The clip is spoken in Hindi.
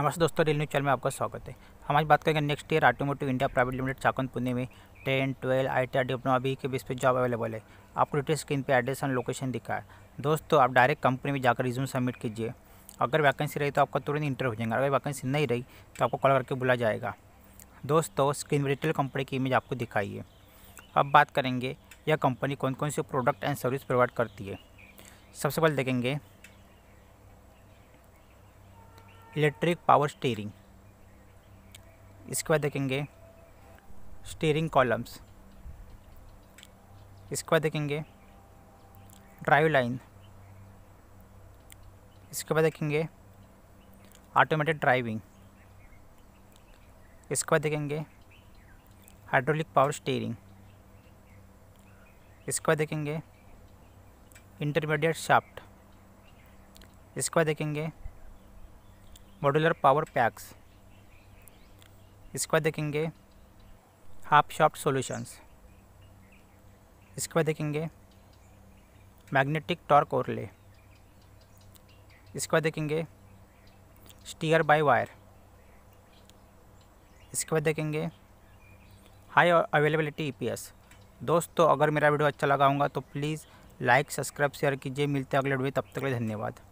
नमस्ते दोस्तों रेल न्यूज चैनल में आपका स्वागत है हम आज बात करेंगे next year automotive India private limited Chakan Pune में ten twelve I T R diploma अभी के बेस पे जॉब अवेलेबल है आपको डिटेल स्क्रीन पे एड्रेस एंड लोकेशन दिखा है दोस्तों आप डायरेक्ट कंपनी में जाकर रिज्यूम सबमिट कीजिए अगर वैकेंसी रही तो आपका तुरंत इंटरव्यू हो जाएगा अगर वैकेंसी नहीं रही तो आपको कॉल करके बुला जाएगा दोस्तों स्क्रीन पर रिटेल कंपनी की इमेज आपको दिखाइए अब बात करेंगे यह कंपनी कौन कौन से प्रोडक्ट एंड सर्विस प्रोवाइड करती है सबसे पहले देखेंगे इलेक्ट्रिक पावर स्टीयरिंग इसके बाद देखेंगे स्टीयरिंग कॉलम्स इसके बाद देखेंगे ड्राइव लाइन इसके बाद देखेंगे ऑटोमेटेड ड्राइविंग इसके बाद देखेंगे हाइड्रोलिक पावर स्टीयरिंग इसके बाद देखेंगे इंटरमीडिएट शाफ्ट इसके बाद देखेंगे मॉड्यूलर पावर पैक्स इसके बाद देखेंगे हाफ शॉफ्ट सॉल्यूशंस इसके बाद देखेंगे मैग्नेटिक टॉर्क ओरले इसके बाद देखेंगे स्टीयर बाय वायर इसके बाद देखेंगे हाई अवेलेबिलिटी ईपीएस दोस्तों अगर मेरा वीडियो अच्छा लगा होगा तो प्लीज़ लाइक सब्सक्राइब शेयर कीजिए मिलते हैं अगले वीडियो तब तक के लिए धन्यवाद